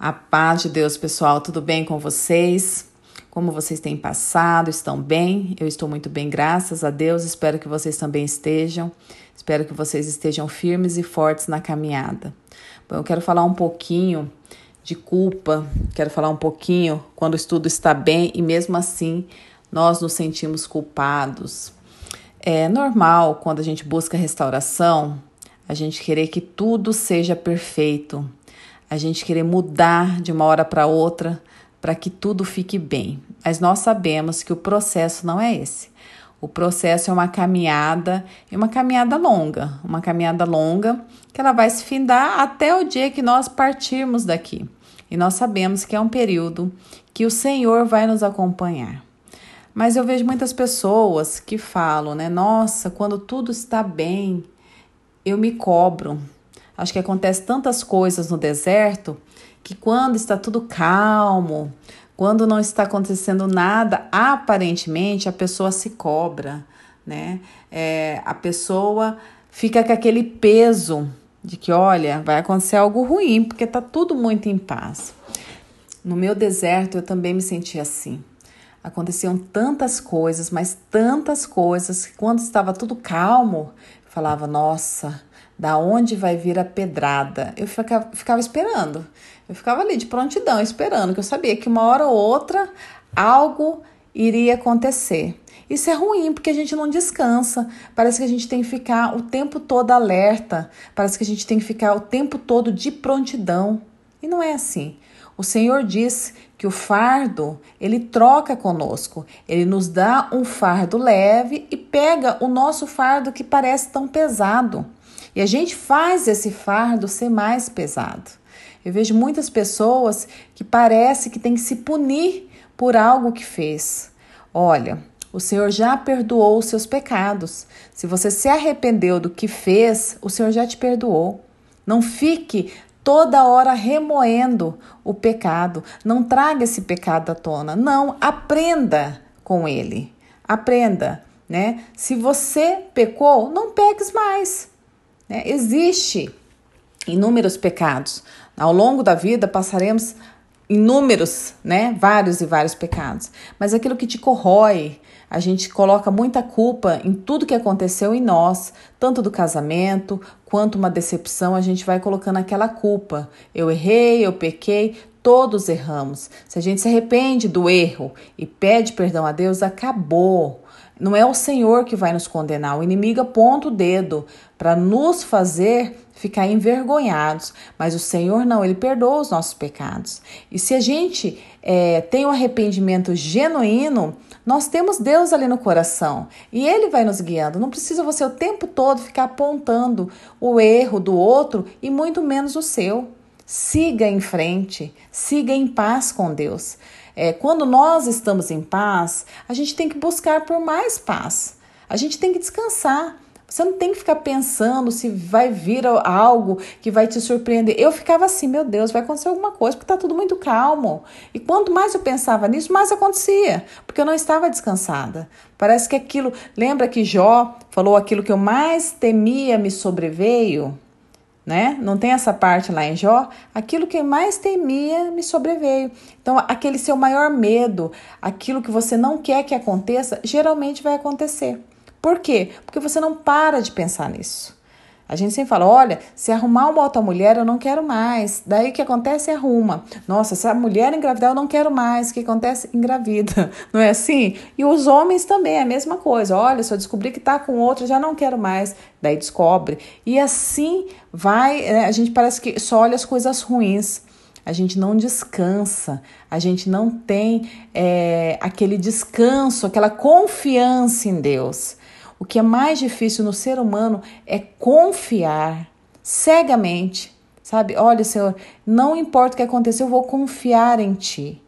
A paz de Deus, pessoal, tudo bem com vocês? Como vocês têm passado? Estão bem? Eu estou muito bem, graças a Deus. Espero que vocês também estejam. Espero que vocês estejam firmes e fortes na caminhada. Bom, eu quero falar um pouquinho de culpa, quero falar um pouquinho quando o estudo está bem e mesmo assim nós nos sentimos culpados. É normal quando a gente busca restauração, a gente querer que tudo seja perfeito a gente querer mudar de uma hora para outra para que tudo fique bem. Mas nós sabemos que o processo não é esse. O processo é uma caminhada, e uma caminhada longa, uma caminhada longa que ela vai se findar até o dia que nós partirmos daqui. E nós sabemos que é um período que o Senhor vai nos acompanhar. Mas eu vejo muitas pessoas que falam, né? Nossa, quando tudo está bem, eu me cobro, Acho que acontece tantas coisas no deserto que quando está tudo calmo, quando não está acontecendo nada, aparentemente a pessoa se cobra, né? É, a pessoa fica com aquele peso de que, olha, vai acontecer algo ruim, porque está tudo muito em paz. No meu deserto eu também me senti assim. Aconteciam tantas coisas, mas tantas coisas, que quando estava tudo calmo, eu falava, nossa, da onde vai vir a pedrada. Eu ficava, ficava esperando, eu ficava ali de prontidão, esperando, que eu sabia que uma hora ou outra algo iria acontecer. Isso é ruim porque a gente não descansa. Parece que a gente tem que ficar o tempo todo alerta, parece que a gente tem que ficar o tempo todo de prontidão. E não é assim. O Senhor diz que o fardo, ele troca conosco. Ele nos dá um fardo leve e pega o nosso fardo que parece tão pesado. E a gente faz esse fardo ser mais pesado. Eu vejo muitas pessoas que parece que tem que se punir por algo que fez. Olha, o Senhor já perdoou os seus pecados. Se você se arrependeu do que fez, o Senhor já te perdoou. Não fique toda hora remoendo o pecado. Não traga esse pecado à tona. Não, aprenda com ele. Aprenda, né? Se você pecou, não pegues mais. Né? Existe inúmeros pecados. Ao longo da vida passaremos inúmeros, né? Vários e vários pecados. Mas aquilo que te corrói, a gente coloca muita culpa em tudo que aconteceu em nós, tanto do casamento quanto uma decepção, a gente vai colocando aquela culpa. Eu errei, eu pequei, todos erramos. Se a gente se arrepende do erro e pede perdão a Deus, acabou. Não é o Senhor que vai nos condenar. O inimigo aponta o dedo para nos fazer ficar envergonhados. Mas o Senhor não, ele perdoa os nossos pecados. E se a gente é, tem um arrependimento genuíno, nós temos Deus ali no coração e Ele vai nos guiando. Não precisa você o tempo todo ficar apontando o erro do outro e muito menos o seu. Siga em frente, siga em paz com Deus. É, quando nós estamos em paz, a gente tem que buscar por mais paz. A gente tem que descansar. Você não tem que ficar pensando se vai vir algo que vai te surpreender. Eu ficava assim, meu Deus, vai acontecer alguma coisa, porque está tudo muito calmo. E quanto mais eu pensava nisso, mais acontecia, porque eu não estava descansada. Parece que aquilo. Lembra que Jó falou aquilo que eu mais temia me sobreveio? né? Não tem essa parte lá em Jó. Aquilo que mais temia me sobreveio. Então, aquele seu maior medo, aquilo que você não quer que aconteça, geralmente vai acontecer. Por quê? Porque você não para de pensar nisso. A gente sempre fala: olha, se arrumar uma outra mulher, eu não quero mais. Daí o que acontece? É arruma. Nossa, se a mulher engravidar, eu não quero mais. O que acontece? Engravida. Não é assim? E os homens também, é a mesma coisa. Olha, se eu descobrir que tá com outro, já não quero mais. Daí descobre. E assim vai. Né, a gente parece que só olha as coisas ruins a gente não descansa, a gente não tem é, aquele descanso, aquela confiança em Deus. O que é mais difícil no ser humano é confiar cegamente, sabe? Olha, Senhor, não importa o que aconteceu, eu vou confiar em Ti.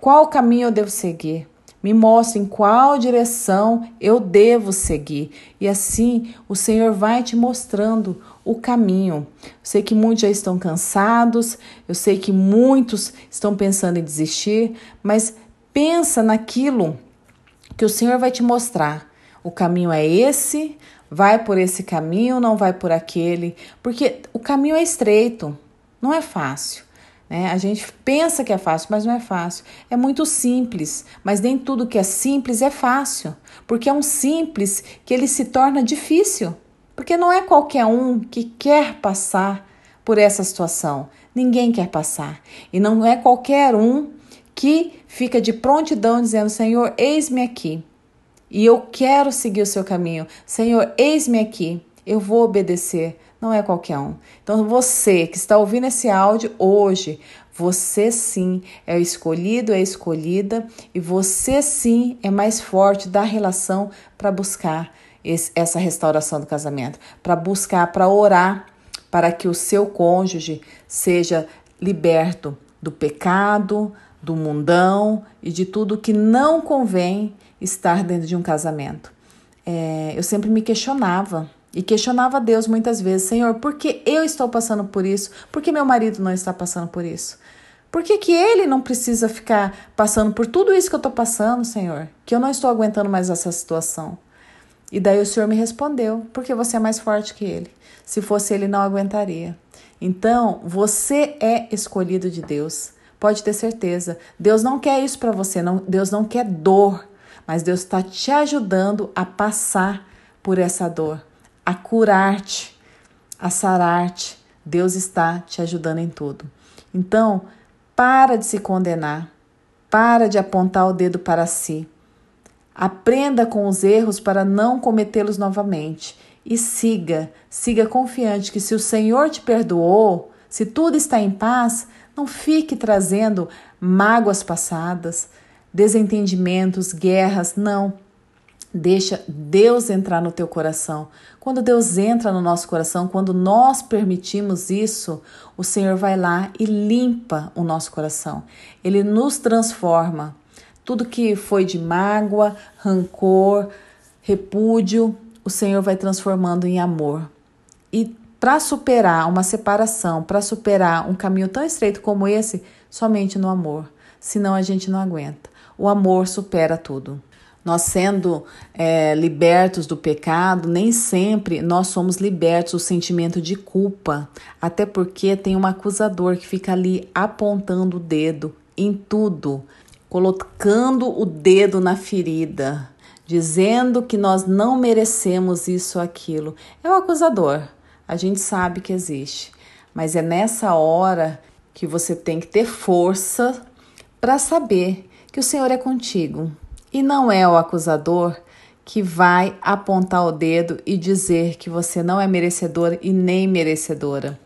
Qual caminho eu devo seguir? Me mostra em qual direção eu devo seguir. E assim o Senhor vai te mostrando o caminho. Eu sei que muitos já estão cansados, eu sei que muitos estão pensando em desistir, mas pensa naquilo que o Senhor vai te mostrar. O caminho é esse, vai por esse caminho, não vai por aquele, porque o caminho é estreito, não é fácil. Né? A gente pensa que é fácil, mas não é fácil. É muito simples, mas nem tudo que é simples é fácil, porque é um simples que ele se torna difícil, porque não é qualquer um que quer passar por essa situação. Ninguém quer passar. E não é qualquer um que fica de prontidão dizendo: Senhor, eis-me aqui e eu quero seguir o seu caminho. Senhor, eis-me aqui, eu vou obedecer. Não é qualquer um. Então, você que está ouvindo esse áudio hoje, você sim é escolhido, é escolhida, e você sim é mais forte da relação para buscar esse, essa restauração do casamento, para buscar, para orar para que o seu cônjuge seja liberto do pecado, do mundão e de tudo que não convém estar dentro de um casamento. É, eu sempre me questionava e questionava Deus muitas vezes: Senhor, por que eu estou passando por isso? Por que meu marido não está passando por isso? Por que, que ele não precisa ficar passando por tudo isso que eu estou passando, Senhor? Que eu não estou aguentando mais essa situação. E daí o Senhor me respondeu: porque você é mais forte que ele. Se fosse ele, não aguentaria. Então, você é escolhido de Deus. Pode ter certeza. Deus não quer isso para você. Não, Deus não quer dor mas Deus está te ajudando a passar por essa dor, a curar-te, a sarar-te. Deus está te ajudando em tudo. Então, para de se condenar, para de apontar o dedo para si. Aprenda com os erros para não cometê-los novamente e siga, siga confiante que se o Senhor te perdoou, se tudo está em paz, não fique trazendo mágoas passadas, desentendimentos, guerras, não. Deixa Deus entrar no teu coração. Quando Deus entra no nosso coração, quando nós permitimos isso, o Senhor vai lá e limpa o nosso coração. Ele nos transforma. Tudo que foi de mágoa, rancor, repúdio, o Senhor vai transformando em amor. E para superar uma separação, para superar um caminho tão estreito como esse, somente no amor. Senão a gente não aguenta o amor supera tudo. Nós sendo é, libertos do pecado, nem sempre nós somos libertos do sentimento de culpa, até porque tem um acusador que fica ali apontando o dedo em tudo, colocando o dedo na ferida, dizendo que nós não merecemos isso ou aquilo. É o acusador, a gente sabe que existe, mas é nessa hora que você tem que ter força para saber que o Senhor é contigo e não é o acusador que vai apontar o dedo e dizer que você não é merecedor e nem merecedora.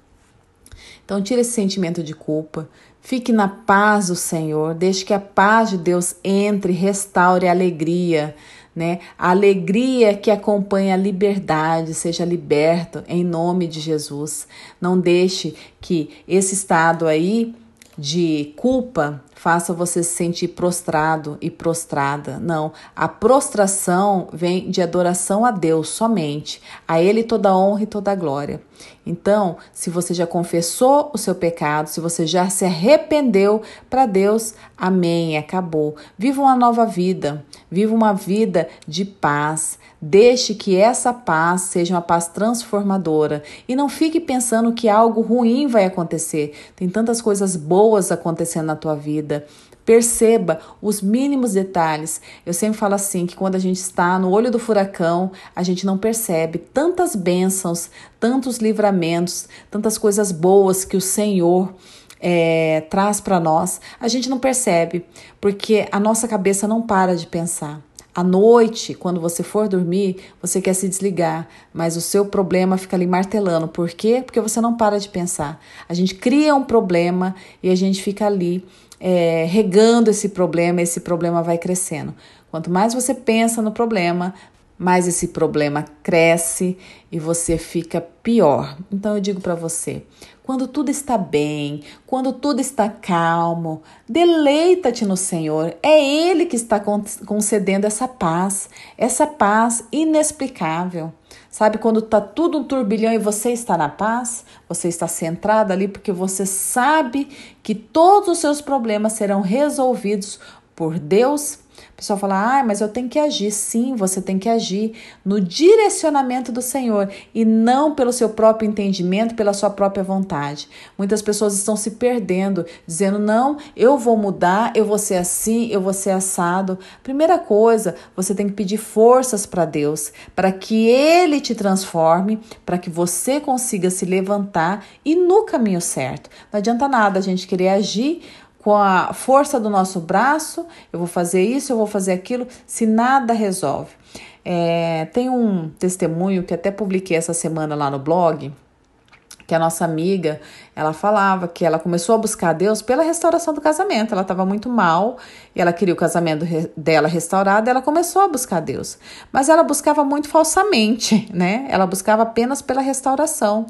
Então, tira esse sentimento de culpa, fique na paz do Senhor, deixe que a paz de Deus entre, restaure a alegria, né? A alegria que acompanha a liberdade, seja liberto em nome de Jesus. Não deixe que esse estado aí de culpa faça você se sentir prostrado e prostrada. Não, a prostração vem de adoração a Deus somente, a Ele toda honra e toda glória. Então, se você já confessou o seu pecado, se você já se arrependeu para Deus, amém, acabou. Viva uma nova vida, viva uma vida de paz, Deixe que essa paz seja uma paz transformadora e não fique pensando que algo ruim vai acontecer. Tem tantas coisas boas acontecendo na tua vida. Perceba os mínimos detalhes. Eu sempre falo assim que quando a gente está no olho do furacão, a gente não percebe tantas bênçãos, tantos livramentos, tantas coisas boas que o Senhor é, traz para nós. A gente não percebe porque a nossa cabeça não para de pensar. À noite, quando você for dormir, você quer se desligar, mas o seu problema fica ali martelando. Por quê? Porque você não para de pensar. A gente cria um problema e a gente fica ali é, regando esse problema, esse problema vai crescendo. Quanto mais você pensa no problema, mas esse problema cresce e você fica pior. Então eu digo para você, quando tudo está bem, quando tudo está calmo, deleita-te no Senhor. É Ele que está concedendo essa paz, essa paz inexplicável. Sabe quando está tudo um turbilhão e você está na paz? Você está centrado ali porque você sabe que todos os seus problemas serão resolvidos por Deus o pessoal fala, ah, mas eu tenho que agir. Sim, você tem que agir no direcionamento do Senhor e não pelo seu próprio entendimento, pela sua própria vontade. Muitas pessoas estão se perdendo, dizendo, não, eu vou mudar, eu vou ser assim, eu vou ser assado. Primeira coisa, você tem que pedir forças para Deus, para que Ele te transforme, para que você consiga se levantar e no caminho certo. Não adianta nada a gente querer agir com a força do nosso braço, eu vou fazer isso, eu vou fazer aquilo, se nada resolve. É, tem um testemunho que até publiquei essa semana lá no blog, que a nossa amiga, ela falava que ela começou a buscar a Deus pela restauração do casamento. Ela estava muito mal e ela queria o casamento dela restaurado, ela começou a buscar a Deus. Mas ela buscava muito falsamente, né? Ela buscava apenas pela restauração.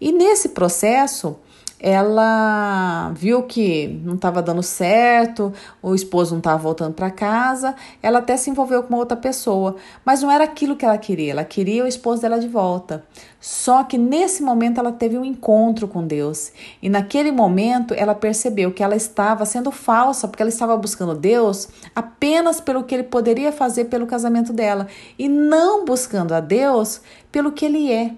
E nesse processo, ela viu que não estava dando certo, o esposo não estava voltando para casa, ela até se envolveu com uma outra pessoa, mas não era aquilo que ela queria, ela queria o esposo dela de volta. Só que nesse momento ela teve um encontro com Deus, e naquele momento ela percebeu que ela estava sendo falsa, porque ela estava buscando Deus apenas pelo que ele poderia fazer pelo casamento dela, e não buscando a Deus pelo que ele é.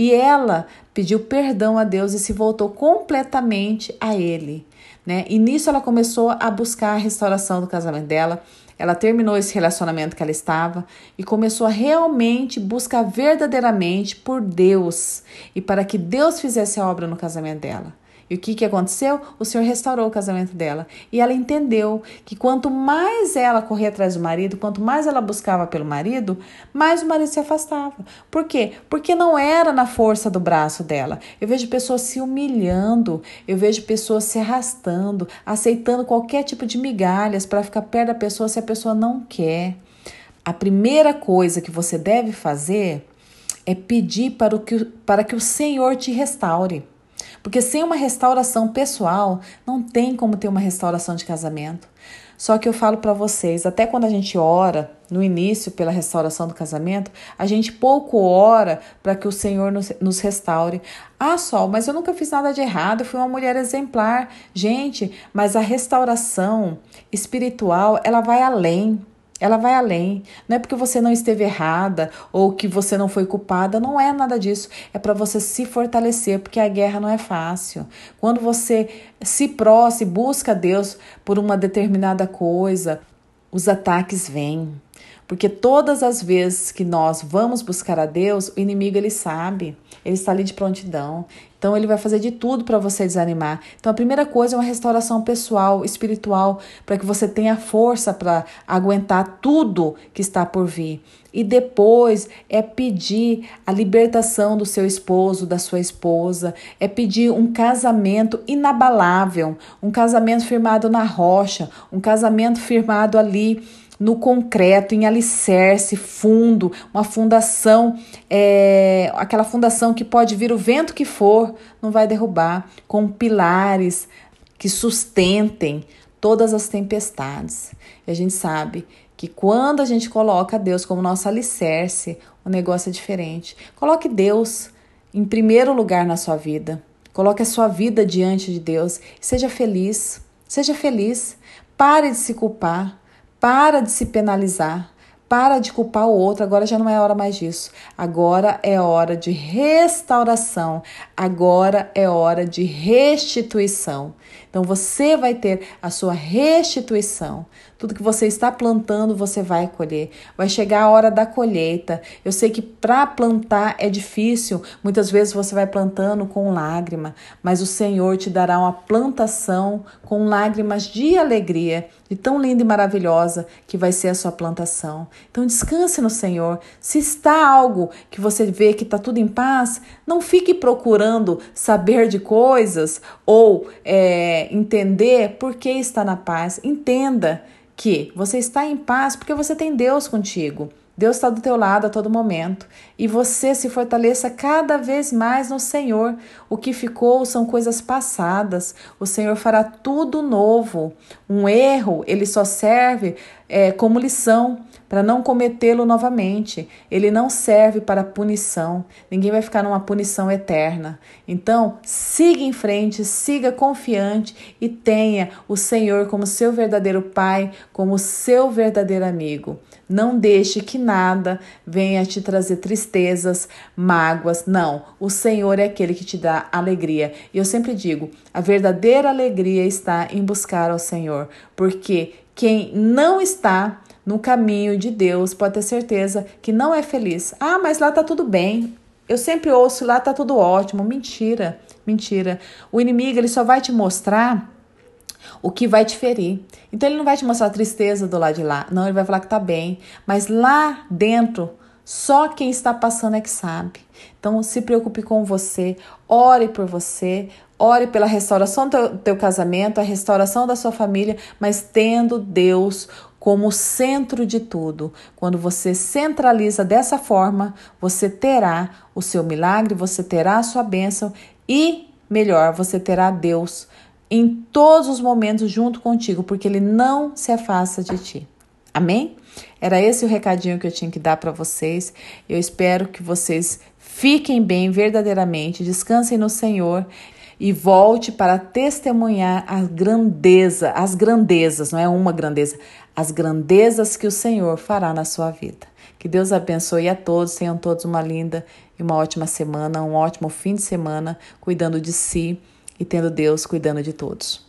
E ela pediu perdão a Deus e se voltou completamente a Ele. Né? E nisso ela começou a buscar a restauração do casamento dela. Ela terminou esse relacionamento que ela estava e começou a realmente buscar verdadeiramente por Deus e para que Deus fizesse a obra no casamento dela. E o que, que aconteceu? O Senhor restaurou o casamento dela. E ela entendeu que quanto mais ela corria atrás do marido, quanto mais ela buscava pelo marido, mais o marido se afastava. Por quê? Porque não era na força do braço dela. Eu vejo pessoas se humilhando, eu vejo pessoas se arrastando, aceitando qualquer tipo de migalhas para ficar perto da pessoa se a pessoa não quer. A primeira coisa que você deve fazer é pedir para, o que, para que o Senhor te restaure. Porque sem uma restauração pessoal, não tem como ter uma restauração de casamento. Só que eu falo para vocês, até quando a gente ora no início pela restauração do casamento, a gente pouco ora para que o Senhor nos, nos, restaure. Ah, Sol, mas eu nunca fiz nada de errado, eu fui uma mulher exemplar. Gente, mas a restauração espiritual, ela vai além. Ela vai além. Não é porque você não esteve errada ou que você não foi culpada, não é nada disso. É para você se fortalecer, porque a guerra não é fácil. Quando você se prostra e busca Deus por uma determinada coisa, os ataques vêm. Porque todas as vezes que nós vamos buscar a Deus, o inimigo ele sabe ele está ali de prontidão. Então ele vai fazer de tudo para você desanimar. Então a primeira coisa é uma restauração pessoal, espiritual, para que você tenha força para aguentar tudo que está por vir. E depois é pedir a libertação do seu esposo, da sua esposa, é pedir um casamento inabalável, um casamento firmado na rocha, um casamento firmado ali no concreto, em alicerce, fundo, uma fundação, é, aquela fundação que pode vir o vento que for, não vai derrubar, com pilares que sustentem todas as tempestades. E a gente sabe que quando a gente coloca Deus como nosso alicerce, o negócio é diferente. Coloque Deus em primeiro lugar na sua vida. Coloque a sua vida diante de Deus. Seja feliz. Seja feliz. Pare de se culpar. Para de se penalizar. Para de culpar o outro, agora já não é hora mais disso. Agora é hora de restauração, agora é hora de restituição. Então você vai ter a sua restituição. Tudo que você está plantando, você vai colher. Vai chegar a hora da colheita. Eu sei que para plantar é difícil, muitas vezes você vai plantando com lágrima, mas o Senhor te dará uma plantação com lágrimas de alegria de tão linda e maravilhosa que vai ser a sua plantação. Então descanse no Senhor. Se está algo que você vê que está tudo em paz, não fique procurando saber de coisas ou é, entender por que está na paz. Entenda que você está em paz porque você tem Deus contigo. Deus está do teu lado a todo momento e você se fortaleça cada vez mais no Senhor. O que ficou são coisas passadas. O Senhor fará tudo novo. Um erro ele só serve é, como lição para não cometê-lo novamente. Ele não serve para punição. Ninguém vai ficar numa punição eterna. Então, siga em frente, siga confiante e tenha o Senhor como seu verdadeiro pai, como seu verdadeiro amigo. Não deixe que nada venha te trazer tristezas, mágoas. Não, o Senhor é aquele que te dá alegria. E eu sempre digo, a verdadeira alegria está em buscar ao Senhor, porque quem não está no caminho de Deus, pode ter certeza que não é feliz. Ah, mas lá tá tudo bem. Eu sempre ouço lá tá tudo ótimo. Mentira, mentira. O inimigo ele só vai te mostrar o que vai te ferir. Então ele não vai te mostrar a tristeza do lado de lá. Não, ele vai falar que tá bem, mas lá dentro só quem está passando é que sabe. Então se preocupe com você, ore por você, ore pela restauração do teu, teu casamento, a restauração da sua família, mas tendo Deus como centro de tudo. Quando você centraliza dessa forma, você terá o seu milagre, você terá a sua bênção e, melhor, você terá Deus em todos os momentos junto contigo, porque Ele não se afasta de ti. Amém? Era esse o recadinho que eu tinha que dar para vocês. Eu espero que vocês fiquem bem verdadeiramente, descansem no Senhor e volte para testemunhar a grandeza, as grandezas, não é uma grandeza, as grandezas que o Senhor fará na sua vida. Que Deus abençoe a todos, tenham todos uma linda e uma ótima semana, um ótimo fim de semana, cuidando de si e tendo Deus cuidando de todos.